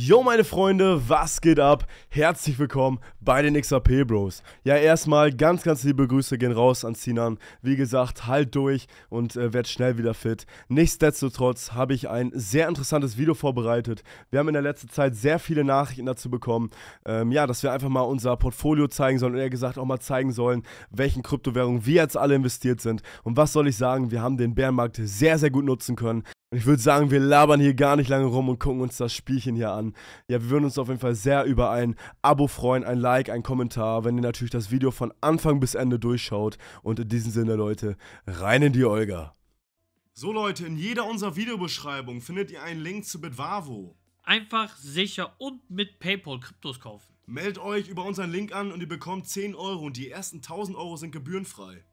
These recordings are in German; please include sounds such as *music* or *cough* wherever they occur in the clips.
Yo, meine Freunde, was geht ab? Herzlich willkommen bei den XRP Bros. Ja, erstmal ganz, ganz liebe Grüße gehen raus an Sinan. Wie gesagt, halt durch und äh, werd schnell wieder fit. Nichtsdestotrotz habe ich ein sehr interessantes Video vorbereitet. Wir haben in der letzten Zeit sehr viele Nachrichten dazu bekommen, ähm, ja, dass wir einfach mal unser Portfolio zeigen sollen und eher gesagt auch mal zeigen sollen, welchen Kryptowährungen wir jetzt alle investiert sind. Und was soll ich sagen, wir haben den Bärenmarkt sehr, sehr gut nutzen können. Und ich würde sagen, wir labern hier gar nicht lange rum und gucken uns das Spielchen hier an. Ja, wir würden uns auf jeden Fall sehr über ein Abo freuen, ein Like, ein Kommentar, wenn ihr natürlich das Video von Anfang bis Ende durchschaut. Und in diesem Sinne, Leute, rein in die Olga. So Leute, in jeder unserer Videobeschreibung findet ihr einen Link zu Bitwavo. Einfach, sicher und mit Paypal Kryptos kaufen. Meldet euch über unseren Link an und ihr bekommt 10 Euro und die ersten 1000 Euro sind gebührenfrei.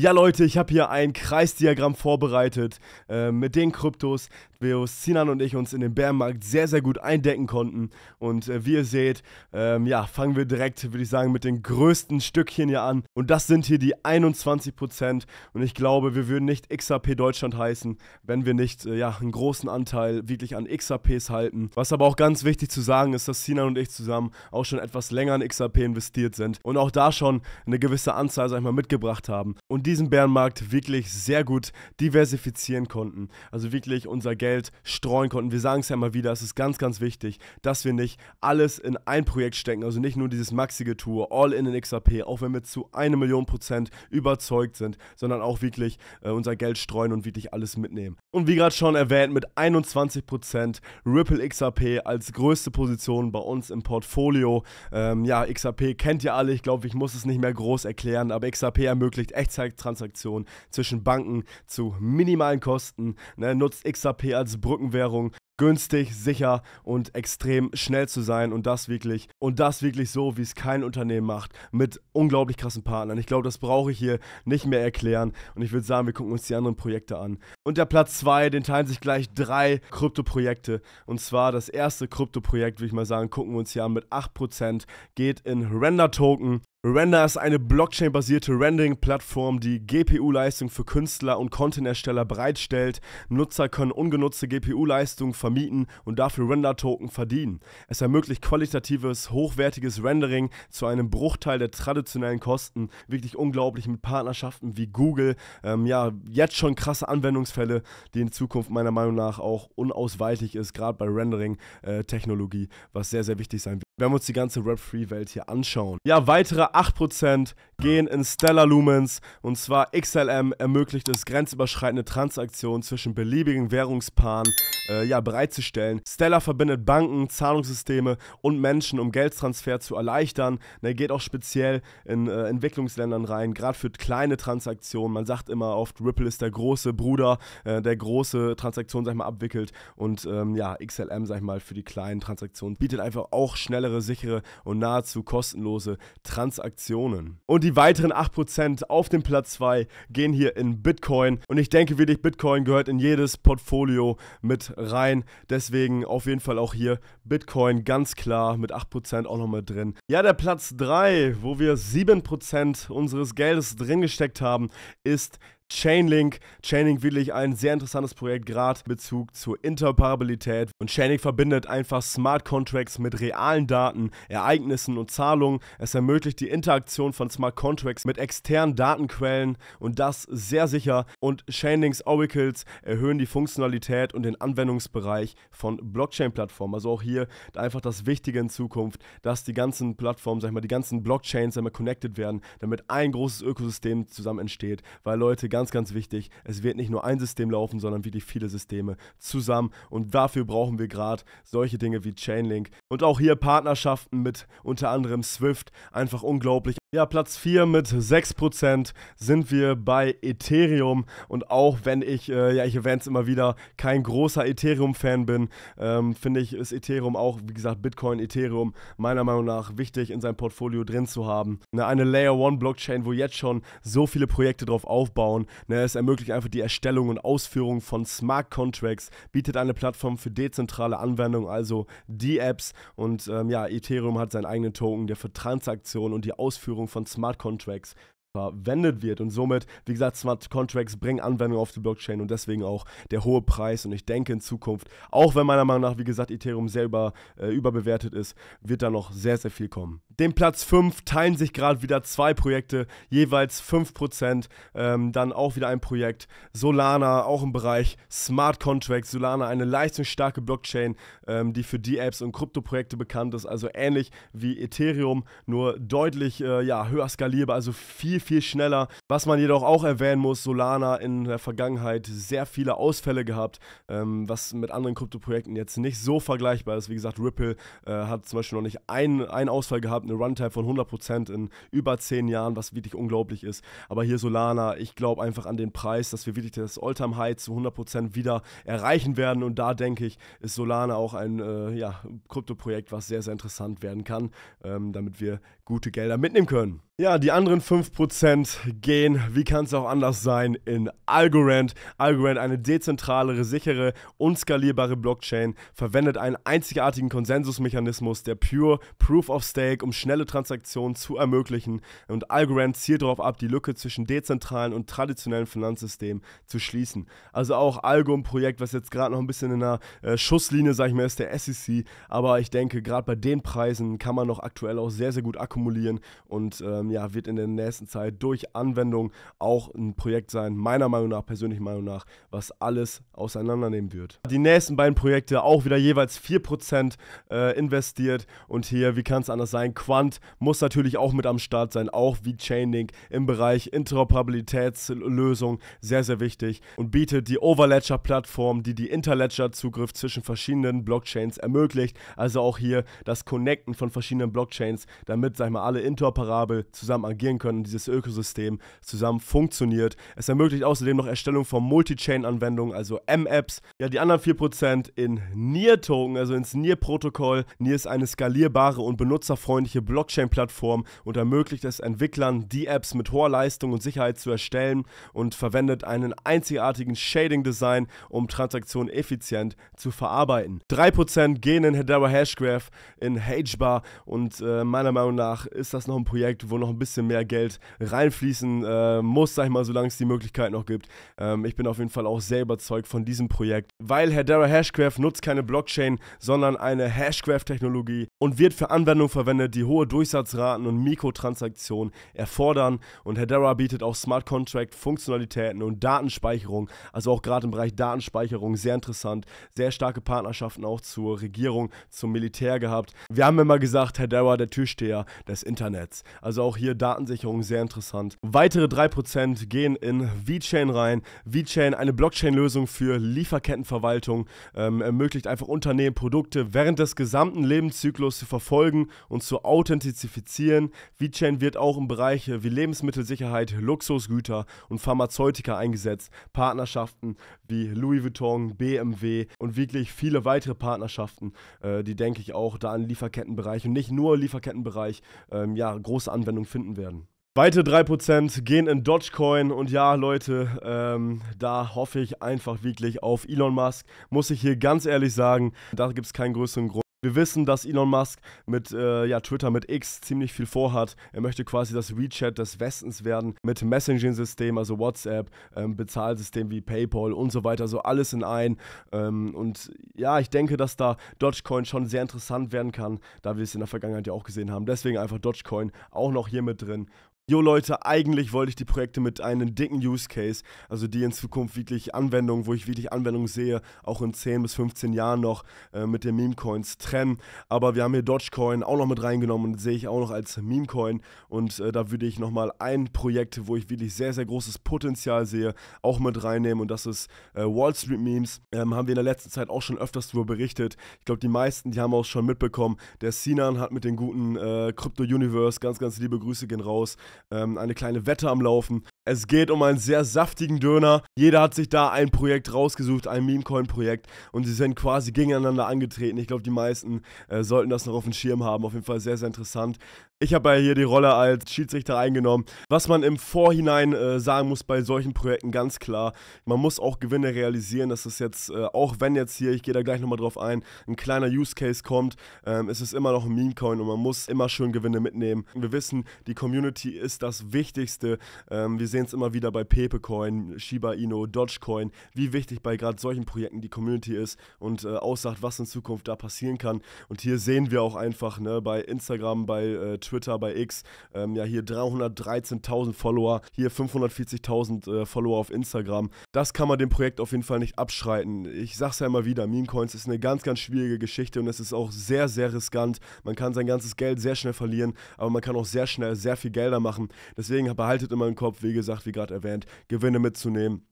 Ja Leute, ich habe hier ein Kreisdiagramm vorbereitet, äh, mit den Kryptos, wo Sinan und ich uns in den Bärenmarkt sehr, sehr gut eindecken konnten. Und äh, wie ihr seht, ähm, ja, fangen wir direkt, würde ich sagen, mit den größten Stückchen hier an. Und das sind hier die 21%. Und ich glaube, wir würden nicht XRP Deutschland heißen, wenn wir nicht äh, ja, einen großen Anteil wirklich an XRPs halten. Was aber auch ganz wichtig zu sagen ist, dass Sinan und ich zusammen auch schon etwas länger in XRP investiert sind und auch da schon eine gewisse Anzahl, sag ich mal, mitgebracht haben. Und die diesem Bärenmarkt wirklich sehr gut diversifizieren konnten. Also wirklich unser Geld streuen konnten. Wir sagen es ja immer wieder, es ist ganz, ganz wichtig, dass wir nicht alles in ein Projekt stecken. Also nicht nur dieses maxige Tour, all in in XRP, auch wenn wir zu 1 Million Prozent überzeugt sind, sondern auch wirklich äh, unser Geld streuen und wirklich alles mitnehmen. Und wie gerade schon erwähnt, mit 21 Prozent Ripple XRP als größte Position bei uns im Portfolio. Ähm, ja, XRP kennt ihr alle. Ich glaube, ich muss es nicht mehr groß erklären, aber XRP ermöglicht Echtzeit Direkttransaktionen zwischen Banken zu minimalen Kosten, ne, nutzt XRP als Brückenwährung, günstig, sicher und extrem schnell zu sein und das wirklich und das wirklich so, wie es kein Unternehmen macht, mit unglaublich krassen Partnern. Ich glaube, das brauche ich hier nicht mehr erklären und ich würde sagen, wir gucken uns die anderen Projekte an. Und der Platz 2, den teilen sich gleich drei Krypto-Projekte und zwar das erste Krypto-Projekt, würde ich mal sagen, gucken wir uns hier an mit 8%, geht in Render Token Render ist eine Blockchain-basierte Rendering-Plattform, die GPU-Leistung für Künstler und Content-Ersteller bereitstellt. Nutzer können ungenutzte gpu leistungen vermieten und dafür Render-Token verdienen. Es ermöglicht qualitatives, hochwertiges Rendering zu einem Bruchteil der traditionellen Kosten. Wirklich unglaublich mit Partnerschaften wie Google. Ähm, ja, jetzt schon krasse Anwendungsfälle, die in Zukunft meiner Meinung nach auch unausweichlich ist, gerade bei Rendering-Technologie, äh, was sehr, sehr wichtig sein wird, wenn wir uns die ganze Web-Free-Welt hier anschauen. Ja, weitere 8% gehen in Stellar Lumens und zwar XLM ermöglicht es, grenzüberschreitende Transaktionen zwischen beliebigen Währungspaaren äh, ja, bereitzustellen. Stellar verbindet Banken, Zahlungssysteme und Menschen, um Geldtransfer zu erleichtern. Ne, geht auch speziell in äh, Entwicklungsländern rein, gerade für kleine Transaktionen. Man sagt immer oft, Ripple ist der große Bruder, äh, der große Transaktionen, sag ich mal, abwickelt und ähm, ja, XLM, sag ich mal, für die kleinen Transaktionen bietet einfach auch schnellere, sichere und nahezu kostenlose Transaktionen. Aktionen. Und die weiteren 8% auf dem Platz 2 gehen hier in Bitcoin. Und ich denke wirklich, Bitcoin gehört in jedes Portfolio mit rein. Deswegen auf jeden Fall auch hier Bitcoin ganz klar mit 8% auch nochmal drin. Ja, der Platz 3, wo wir 7% unseres Geldes drin gesteckt haben, ist Chainlink. Chainlink wirklich ein sehr interessantes Projekt, gerade in Bezug zur Interoperabilität. Und Chainlink verbindet einfach Smart Contracts mit realen Daten, Ereignissen und Zahlungen. Es ermöglicht die Interaktion von Smart Contracts mit externen Datenquellen und das sehr sicher. Und Chainlinks Oracles erhöhen die Funktionalität und den Anwendungsbereich von Blockchain-Plattformen. Also auch hier hier einfach das Wichtige in Zukunft, dass die ganzen Plattformen, sag ich mal, die ganzen Blockchains einmal connected werden, damit ein großes Ökosystem zusammen entsteht. Weil Leute, ganz, ganz wichtig, es wird nicht nur ein System laufen, sondern wirklich viele Systeme zusammen. Und dafür brauchen wir gerade solche Dinge wie Chainlink und auch hier Partnerschaften mit unter anderem Swift. Einfach unglaublich ja, Platz 4 mit 6% sind wir bei Ethereum. Und auch wenn ich, äh, ja, ich erwähne es immer wieder, kein großer Ethereum-Fan bin, ähm, finde ich, ist Ethereum auch, wie gesagt, Bitcoin, Ethereum meiner Meinung nach wichtig in seinem Portfolio drin zu haben. Ne, eine Layer One Blockchain, wo jetzt schon so viele Projekte drauf aufbauen. Ne, es ermöglicht einfach die Erstellung und Ausführung von Smart Contracts, bietet eine Plattform für dezentrale Anwendungen, also die Apps. Und ähm, ja, Ethereum hat seinen eigenen Token, der für Transaktionen und die Ausführung Einführung von Smart Contracts, verwendet wird. Und somit, wie gesagt, Smart Contracts bringen Anwendung auf die Blockchain und deswegen auch der hohe Preis. Und ich denke in Zukunft, auch wenn meiner Meinung nach, wie gesagt, Ethereum selber äh, überbewertet ist, wird da noch sehr, sehr viel kommen. Den Platz 5 teilen sich gerade wieder zwei Projekte, jeweils 5%. Ähm, dann auch wieder ein Projekt. Solana, auch im Bereich Smart Contracts. Solana, eine leistungsstarke Blockchain, ähm, die für die Apps und Kryptoprojekte bekannt ist. Also ähnlich wie Ethereum, nur deutlich äh, ja, höher skalierbar, also viel viel, viel schneller. Was man jedoch auch erwähnen muss, Solana in der Vergangenheit sehr viele Ausfälle gehabt, ähm, was mit anderen Kryptoprojekten jetzt nicht so vergleichbar ist. Wie gesagt, Ripple äh, hat zum Beispiel noch nicht einen, einen Ausfall gehabt, eine Runtime von 100% in über 10 Jahren, was wirklich unglaublich ist. Aber hier Solana, ich glaube einfach an den Preis, dass wir wirklich das all time high zu 100% wieder erreichen werden. Und da denke ich, ist Solana auch ein äh, ja, Kryptoprojekt, was sehr, sehr interessant werden kann, ähm, damit wir gute Gelder mitnehmen können. Ja, die anderen 5% gehen, wie kann es auch anders sein, in Algorand. Algorand, eine dezentralere, sichere und skalierbare Blockchain, verwendet einen einzigartigen Konsensusmechanismus, der Pure Proof of Stake, um schnelle Transaktionen zu ermöglichen. Und Algorand zielt darauf ab, die Lücke zwischen dezentralen und traditionellen Finanzsystemen zu schließen. Also auch Algo, ein Projekt, was jetzt gerade noch ein bisschen in einer äh, Schusslinie, sag ich mal, ist der SEC. Aber ich denke, gerade bei den Preisen kann man noch aktuell auch sehr, sehr gut akkumulieren und ähm, ja, wird in der nächsten Zeit durch Anwendung auch ein Projekt sein, meiner Meinung nach, persönlich Meinung nach, was alles auseinandernehmen wird. Die nächsten beiden Projekte auch wieder jeweils 4% äh, investiert und hier, wie kann es anders sein, Quant muss natürlich auch mit am Start sein, auch wie Chainlink im Bereich Interoperabilitätslösung, sehr, sehr wichtig und bietet die Overledger-Plattform, die die Interledger-Zugriff zwischen verschiedenen Blockchains ermöglicht, also auch hier das Connecten von verschiedenen Blockchains, damit, sag ich mal, alle interoperabel zusammen agieren können, dieses Ökosystem zusammen funktioniert. Es ermöglicht außerdem noch Erstellung von Multi-Chain-Anwendungen, also M-Apps. Ja, die anderen 4% in NIR-Token, also ins NIR-Protokoll. NIR ist eine skalierbare und benutzerfreundliche Blockchain-Plattform und ermöglicht es Entwicklern, die Apps mit hoher Leistung und Sicherheit zu erstellen und verwendet einen einzigartigen Shading-Design, um Transaktionen effizient zu verarbeiten. 3% gehen in Hedera Hashgraph, in HBAR und äh, meiner Meinung nach ist das noch ein Projekt, wo noch ein bisschen mehr Geld reinfließen äh, muss, sag ich mal, solange es die Möglichkeit noch gibt. Ähm, ich bin auf jeden Fall auch sehr überzeugt von diesem Projekt, weil Hedera Hashgraph nutzt keine Blockchain, sondern eine Hashgraph-Technologie und wird für Anwendungen verwendet, die hohe Durchsatzraten und Mikrotransaktionen erfordern. Und Hedera bietet auch Smart Contract-Funktionalitäten und Datenspeicherung, also auch gerade im Bereich Datenspeicherung sehr interessant, sehr starke Partnerschaften auch zur Regierung, zum Militär gehabt. Wir haben immer gesagt, Hedera, der Türsteher des Internets. Also auch auch hier Datensicherung sehr interessant. Weitere 3% gehen in VeChain rein. VeChain, eine Blockchain-Lösung für Lieferkettenverwaltung, ähm, ermöglicht einfach Unternehmen, Produkte während des gesamten Lebenszyklus zu verfolgen und zu authentifizieren. VeChain wird auch in Bereiche wie Lebensmittelsicherheit, Luxusgüter und Pharmazeutika eingesetzt. Partnerschaften wie Louis Vuitton, BMW und wirklich viele weitere Partnerschaften, äh, die denke ich auch da im Lieferkettenbereich und nicht nur Lieferkettenbereich ähm, ja, große Anwendungen Sendung finden werden. Weitere 3% gehen in Dogecoin und ja, Leute, ähm, da hoffe ich einfach wirklich auf Elon Musk. Muss ich hier ganz ehrlich sagen, da gibt es keinen größeren Grund. Wir wissen, dass Elon Musk mit äh, ja, Twitter, mit X ziemlich viel vorhat. Er möchte quasi das WeChat des Westens werden mit Messaging-System, also WhatsApp, ähm, Bezahlsystem wie PayPal und so weiter, so alles in ein. Ähm, und ja, ich denke, dass da Dogecoin schon sehr interessant werden kann, da wir es in der Vergangenheit ja auch gesehen haben. Deswegen einfach Dogecoin auch noch hier mit drin. Jo Leute, eigentlich wollte ich die Projekte mit einem dicken Use Case, also die in Zukunft wirklich Anwendungen, wo ich wirklich Anwendungen sehe, auch in 10 bis 15 Jahren noch äh, mit den Meme Coins trennen. Aber wir haben hier Dogecoin auch noch mit reingenommen und sehe ich auch noch als Meme Coin. Und äh, da würde ich nochmal ein Projekt, wo ich wirklich sehr, sehr großes Potenzial sehe, auch mit reinnehmen. Und das ist äh, Wall Street Memes. Ähm, haben wir in der letzten Zeit auch schon öfters darüber berichtet. Ich glaube, die meisten, die haben auch schon mitbekommen. Der Sinan hat mit den guten äh, Crypto Universe, ganz, ganz liebe Grüße gehen raus, ähm, eine kleine Wette am Laufen, es geht um einen sehr saftigen Döner. Jeder hat sich da ein Projekt rausgesucht, ein Memecoin-Projekt. Und sie sind quasi gegeneinander angetreten. Ich glaube, die meisten äh, sollten das noch auf dem Schirm haben. Auf jeden Fall sehr, sehr interessant. Ich habe ja hier die Rolle als Schiedsrichter eingenommen. Was man im Vorhinein äh, sagen muss bei solchen Projekten, ganz klar, man muss auch Gewinne realisieren. Das ist jetzt, äh, auch wenn jetzt hier, ich gehe da gleich nochmal drauf ein, ein kleiner Use Case kommt, ähm, ist es immer noch ein Memecoin und man muss immer schön Gewinne mitnehmen. Wir wissen, die Community ist das Wichtigste. Ähm, wir sehen es immer wieder bei Pepecoin, Shiba Inu, Dogecoin, wie wichtig bei gerade solchen Projekten die Community ist und äh, aussagt, was in Zukunft da passieren kann. Und hier sehen wir auch einfach ne, bei Instagram, bei äh, Twitter, bei X, ähm, ja hier 313.000 Follower, hier 540.000 äh, Follower auf Instagram. Das kann man dem Projekt auf jeden Fall nicht abschreiten. Ich sag's ja immer wieder, Meme Coins ist eine ganz, ganz schwierige Geschichte und es ist auch sehr, sehr riskant. Man kann sein ganzes Geld sehr schnell verlieren, aber man kann auch sehr schnell sehr viel Gelder machen. Deswegen behaltet immer im Kopf, wie gesagt, wie gerade erwähnt, Gewinne mitzunehmen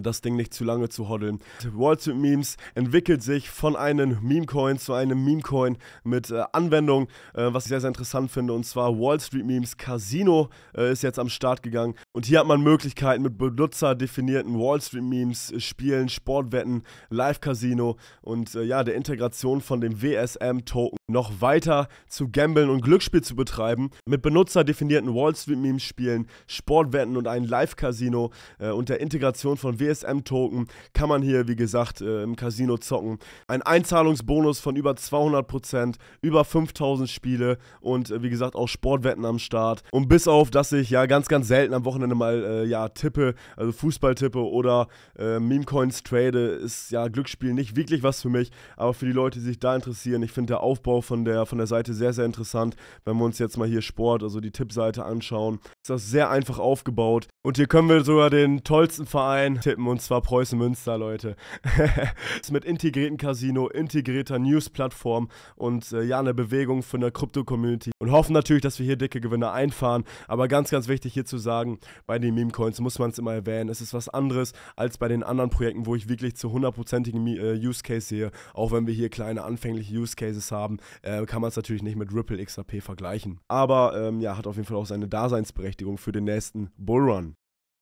das Ding nicht zu lange zu hoddeln. Wallsuit Memes entwickelt sich von einem Meme Coin zu einem Meme Coin mit äh, Anwendung, äh, was ich sehr, sehr interessant finde. Und zwar Wall Street Memes Casino äh, ist jetzt am Start gegangen. Und hier hat man Möglichkeiten mit benutzerdefinierten Wall Street Memes, Spielen, Sportwetten, Live Casino und äh, ja, der Integration von dem WSM Token noch weiter zu gambeln und Glücksspiel zu betreiben. Mit benutzerdefinierten Wall Street Memes spielen, Sportwetten und einem Live Casino äh, und der Integration von WSM-Token, kann man hier, wie gesagt, äh, im Casino zocken. Ein Einzahlungsbonus von über 200%, über 5000 Spiele und äh, wie gesagt auch Sportwetten am Start. Und bis auf, dass ich ja ganz, ganz selten am Wochenende mal äh, ja tippe, also Fußball tippe oder äh, Meme-Coins trade, ist ja Glücksspiel nicht wirklich was für mich, aber für die Leute, die sich da interessieren, ich finde der Aufbau von der, von der Seite sehr, sehr interessant. Wenn wir uns jetzt mal hier Sport, also die Tippseite anschauen, ist das sehr einfach aufgebaut. Und hier können wir sogar den tollsten Verein tippen und zwar Preußen Münster, Leute. *laughs* ist mit integrierten Casino, integrierter News-Plattform und äh, ja, eine Bewegung von der Krypto-Community. Und hoffen natürlich, dass wir hier dicke Gewinne einfahren. Aber ganz, ganz wichtig hier zu sagen, bei den Meme-Coins muss man es immer erwähnen. Es ist was anderes als bei den anderen Projekten, wo ich wirklich zu hundertprozentigen äh, Use-Case sehe. Auch wenn wir hier kleine anfängliche Use-Cases haben, äh, kann man es natürlich nicht mit Ripple XRP vergleichen. Aber ähm, ja, hat auf jeden Fall auch seine Daseinsberechtigung für den nächsten Bullrun.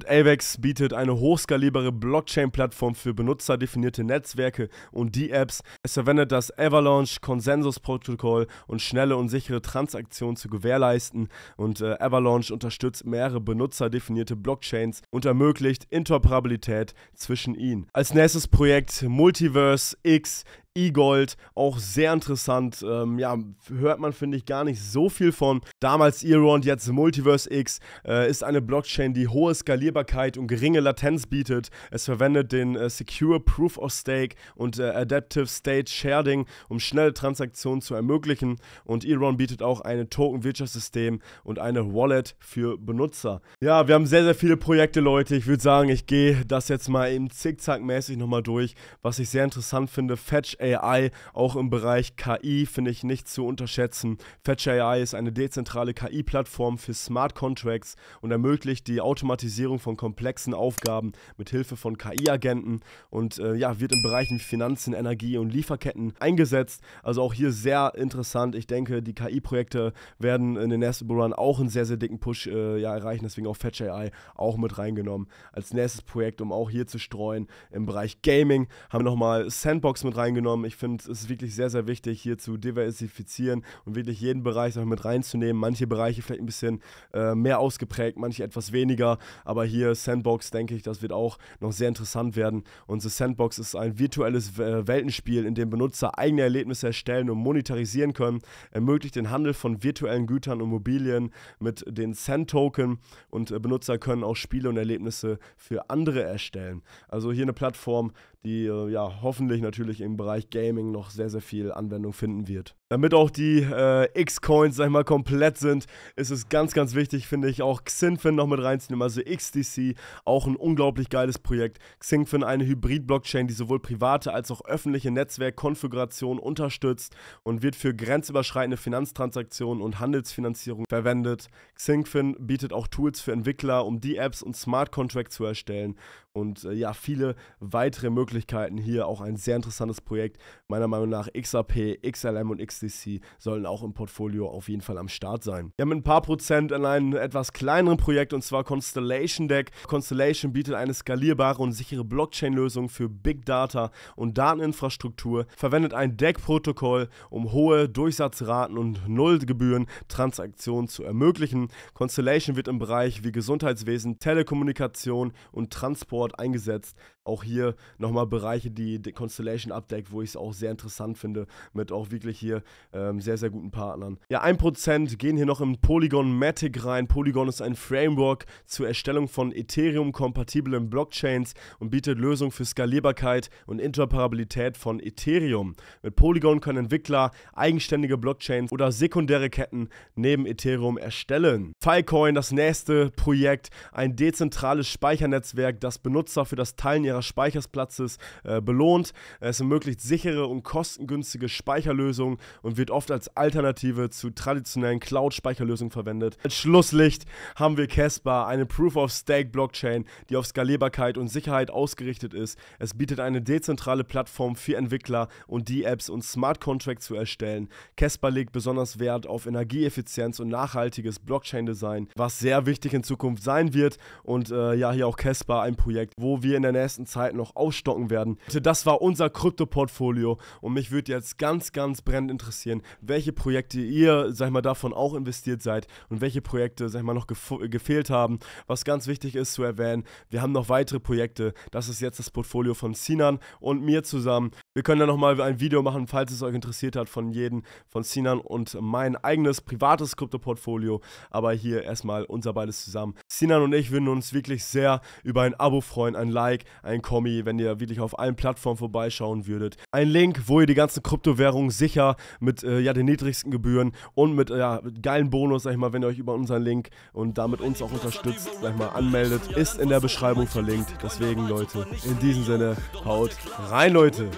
Avex bietet eine hochskalierbare Blockchain-Plattform für benutzerdefinierte Netzwerke und die Apps. Es verwendet das Avalanche Konsensusprotokoll, um schnelle und sichere Transaktionen zu gewährleisten. Und äh, Avalanche unterstützt mehrere benutzerdefinierte Blockchains und ermöglicht Interoperabilität zwischen ihnen. Als nächstes Projekt Multiverse X E-Gold, auch sehr interessant. Ähm, ja, hört man, finde ich, gar nicht so viel von. Damals Elrond, jetzt Multiverse X, äh, ist eine Blockchain, die hohe Skalierbarkeit und geringe Latenz bietet. Es verwendet den äh, Secure Proof of Stake und äh, Adaptive State Sharding, um schnelle Transaktionen zu ermöglichen. Und Elrond bietet auch ein Token-Wirtschaftssystem und eine Wallet für Benutzer. Ja, wir haben sehr, sehr viele Projekte, Leute. Ich würde sagen, ich gehe das jetzt mal eben zickzackmäßig nochmal durch. Was ich sehr interessant finde, Fetch AI, auch im Bereich KI, finde ich nicht zu unterschätzen. Fetch AI ist eine dezentrale KI-Plattform für Smart Contracts und ermöglicht die Automatisierung von komplexen Aufgaben mit Hilfe von KI-Agenten und äh, ja, wird in Bereichen Finanzen, Energie und Lieferketten eingesetzt. Also auch hier sehr interessant. Ich denke, die KI-Projekte werden in den nächsten Run auch einen sehr, sehr dicken Push äh, ja, erreichen. Deswegen auch Fetch AI auch mit reingenommen. Als nächstes Projekt, um auch hier zu streuen im Bereich Gaming, haben wir nochmal Sandbox mit reingenommen genommen. Ich finde, es ist wirklich sehr, sehr wichtig, hier zu diversifizieren und wirklich jeden Bereich noch mit reinzunehmen. Manche Bereiche vielleicht ein bisschen äh, mehr ausgeprägt, manche etwas weniger. Aber hier Sandbox, denke ich, das wird auch noch sehr interessant werden. Und The Sandbox ist ein virtuelles äh, Weltenspiel, in dem Benutzer eigene Erlebnisse erstellen und monetarisieren können, ermöglicht den Handel von virtuellen Gütern und Immobilien mit den Sand-Token und äh, Benutzer können auch Spiele und Erlebnisse für andere erstellen. Also hier eine Plattform, die äh, ja hoffentlich natürlich im Bereich Gaming noch sehr, sehr viel Anwendung finden wird. Damit auch die äh, X-Coins, sag ich mal, komplett sind, ist es ganz, ganz wichtig, finde ich, auch Xinfin noch mit reinzunehmen. Also XDC, auch ein unglaublich geiles Projekt. Xinfin, eine Hybrid-Blockchain, die sowohl private als auch öffentliche Netzwerkkonfigurationen unterstützt und wird für grenzüberschreitende Finanztransaktionen und Handelsfinanzierung verwendet. Xinfin bietet auch Tools für Entwickler, um die Apps und Smart Contracts zu erstellen. Und äh, ja, viele weitere Möglichkeiten hier. Auch ein sehr interessantes Projekt. Meiner Meinung nach XAP, XLM und XDC. Sissy sollen auch im Portfolio auf jeden Fall am Start sein. Wir haben ein paar Prozent an einem etwas kleineren Projekt und zwar Constellation Deck. Constellation bietet eine skalierbare und sichere Blockchain-Lösung für Big Data und Dateninfrastruktur, verwendet ein Deck-Protokoll, um hohe Durchsatzraten und Nullgebühren Transaktionen zu ermöglichen. Constellation wird im Bereich wie Gesundheitswesen, Telekommunikation und Transport eingesetzt. Auch hier nochmal Bereiche, die Constellation abdeckt, wo ich es auch sehr interessant finde, mit auch wirklich hier ähm, sehr, sehr guten Partnern. Ja, 1% gehen hier noch in Polygon Matic rein. Polygon ist ein Framework zur Erstellung von Ethereum-kompatiblen Blockchains und bietet Lösungen für Skalierbarkeit und Interoperabilität von Ethereum. Mit Polygon können Entwickler eigenständige Blockchains oder sekundäre Ketten neben Ethereum erstellen. Filecoin, das nächste Projekt, ein dezentrales Speichernetzwerk, das Benutzer für das Teilen ihrer Speichersplatzes äh, belohnt. Es ermöglicht sichere und kostengünstige Speicherlösungen und wird oft als Alternative zu traditionellen Cloud-Speicherlösungen verwendet. Als Schlusslicht haben wir Casper, eine Proof-of-Stake-Blockchain, die auf Skalierbarkeit und Sicherheit ausgerichtet ist. Es bietet eine dezentrale Plattform für Entwickler und die Apps und Smart Contracts zu erstellen. Casper legt besonders Wert auf Energieeffizienz und nachhaltiges Blockchain-Design, was sehr wichtig in Zukunft sein wird. Und äh, ja, hier auch Casper, ein Projekt, wo wir in der nächsten Zeit noch aufstocken werden. Das war unser Krypto-Portfolio und mich würde jetzt ganz, ganz brennend interessieren, interessieren, welche Projekte ihr, sag ich mal, davon auch investiert seid und welche Projekte, sag ich mal, noch gef gefehlt haben. Was ganz wichtig ist zu erwähnen, wir haben noch weitere Projekte. Das ist jetzt das Portfolio von Sinan und mir zusammen. Wir können dann nochmal ein Video machen, falls es euch interessiert hat, von jedem, von Sinan und mein eigenes privates Krypto-Portfolio. Aber hier erstmal unser beides zusammen. Sinan und ich würden uns wirklich sehr über ein Abo freuen, ein Like, ein Kommi, wenn ihr wirklich auf allen Plattformen vorbeischauen würdet. Ein Link, wo ihr die ganzen Kryptowährungen sicher mit äh, ja, den niedrigsten Gebühren und mit ja, mit geilen Bonus, sag ich mal, wenn ihr euch über unseren Link und damit uns auch unterstützt, sag ich mal, anmeldet, ist in der Beschreibung verlinkt. Deswegen, Leute, in diesem Sinne, haut rein, Leute!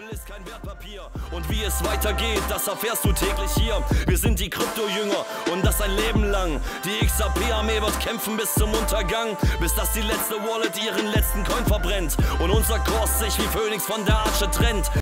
Und wie es weitergeht, das erfährst du täglich hier. Wir sind die Krypto-Jünger und das ein Leben lang. Die XAP-Armee wird kämpfen bis zum Untergang, bis das die letzte Wallet ihren letzten Coin verbrennt und unser Kurs sich wie Phoenix von der Asche trennt.